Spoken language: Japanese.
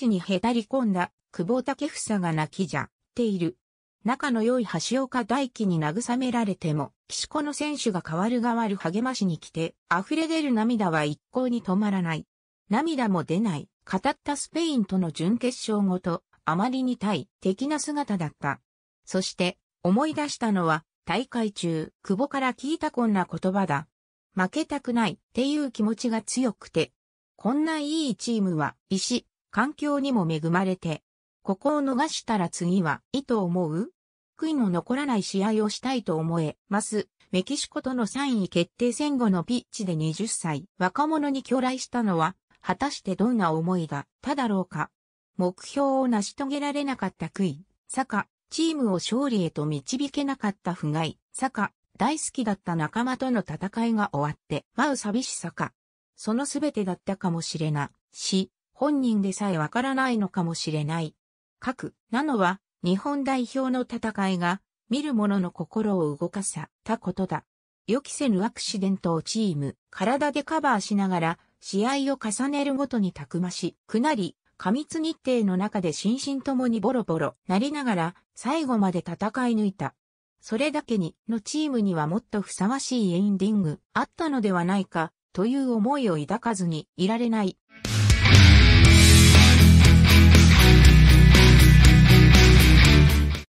地にへたり込んだ、久保建房が泣きじゃっている。仲の良い橋岡大輝に慰められても、岸子の選手が変わる変わる励ましに来て、溢れ出る涙は一向に止まらない。涙も出ない、語ったスペインとの準決勝ごと、あまりに対的な姿だった。そして、思い出したのは、大会中、久保から聞いたこんな言葉だ。負けたくないっていう気持ちが強くて、こんないいチームは、石、環境にも恵まれて、ここを逃したら次はいいと思う悔いの残らない試合をしたいと思えます。メキシコとの3位決定戦後のピッチで20歳、若者に去来したのは、果たしてどんな思いが、ただろうか。目標を成し遂げられなかった悔い、坂、チームを勝利へと導けなかった不甲斐、坂、大好きだった仲間との戦いが終わって、舞う寂しさか。そのすべてだったかもしれな、し、本人でさえわからないのかもしれない。くなのは、日本代表の戦いが、見る者の心を動かさ、たことだ。予期せぬアクシデントをチーム、体でカバーしながら、試合を重ねるごとにたくまし、くなり、過密日程の中で心身ともにボロボロなりながら、最後まで戦い抜いた。それだけに、のチームにはもっとふさわしいエンディング、あったのではないか、という思いを抱かずにいられない。